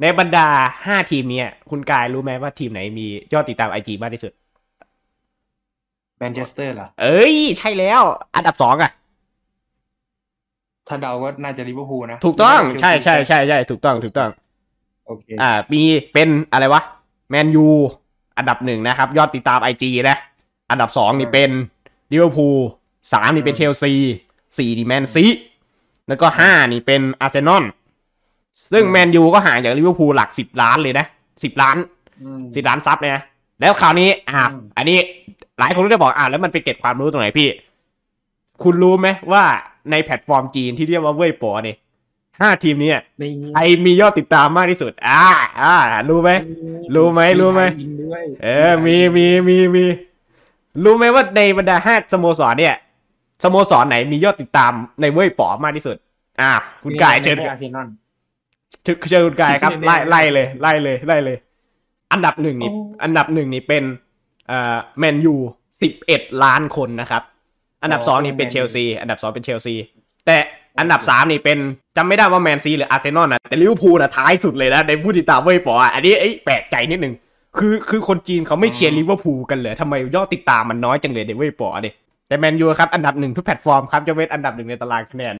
ในบรรดาห้าทีมเนี้ยคุณกายรู้ไหมว่าทีมไหนมียอดติดตามไอจีมากที่สุดแมนเชสเตอร์เหรอเอ้ย ใช่แล้ว อันดับสองอะถ้าเดาก็น่าจะลิเวอร์พูลนะ ถูกต้อง ใช่ใช่ใช่ใช่ถูกต้อง ถูกต้องโอเคอ่า มีเป็นอะไรวะแมนยูอันดับหนึ่งนะครับ ยอดติดตามไอจีนะอันดับสองนี่เป็นลิเวอร์พูลสามนี่เป็นเชลซีสี่นี่แมนซีแล้วก็ห้านี่เป็นอาร์เซนอลซึ่งแมนยูก็ห่างจากลิเวอร์พูลหลักสิบล้านเลยนะสิบล้าน สิบล้านซับเลยนะ แล้วคราวนี้ อ่า อันนี้หลายคนก็จะบอก อ่าแล้วมันไปเก็บความรู้ตรงไหนพี่ คุณรู้ไหมว่าในแพลตฟอร์มจีนที่เรียกว่าเว่ยป๋อเนี่ยห้าทีมนี้ไอมียอดติดตามมากที่สุด อ่า อ่ารู้ไหม รู้ไหม รู้ไหม เออมี มี มี มี รู้ไหมว่าในบรรดาห้าสโมสรเนี่ย สโมสรไหนมียอดติดตามในเว่ยป๋อมากที่สุด อ่า คุณกายเชิญเชิญคุณกายครับไล่ไล่เลยไล่เลยไล่เลย อันดับหนึ่งนี่อันดับหนึ่งนี่เป็นเอ่อแมนยูสิบเอ็ดล้านคนนะครับ อันดับสองนี่เป็นเชลซีอันดับสองเป็นเชลซีแต่อันดับสามนี่เป็นจำไม่ได้ว่าแมนซีหรืออาร์เซนอลนะแต่ลิเวอร์พูลนะท้ายสุดเลยนะในผู้ติดตามเว่ยป๋ออันนี้ไอ้แปลกใจนิดนึงคือคือคนจีนเขาไม่เชียร์ลิเวอร์พูลกันเลยทำไมยอดติดตามมันน้อยจังเลยเดเว่ยป๋อเนี่ยแต่แมนยูครับอันดับหนึ่งทุกแพลตฟอร์มครับจะเว้นอันดับหนึ่งในตารางคะแนน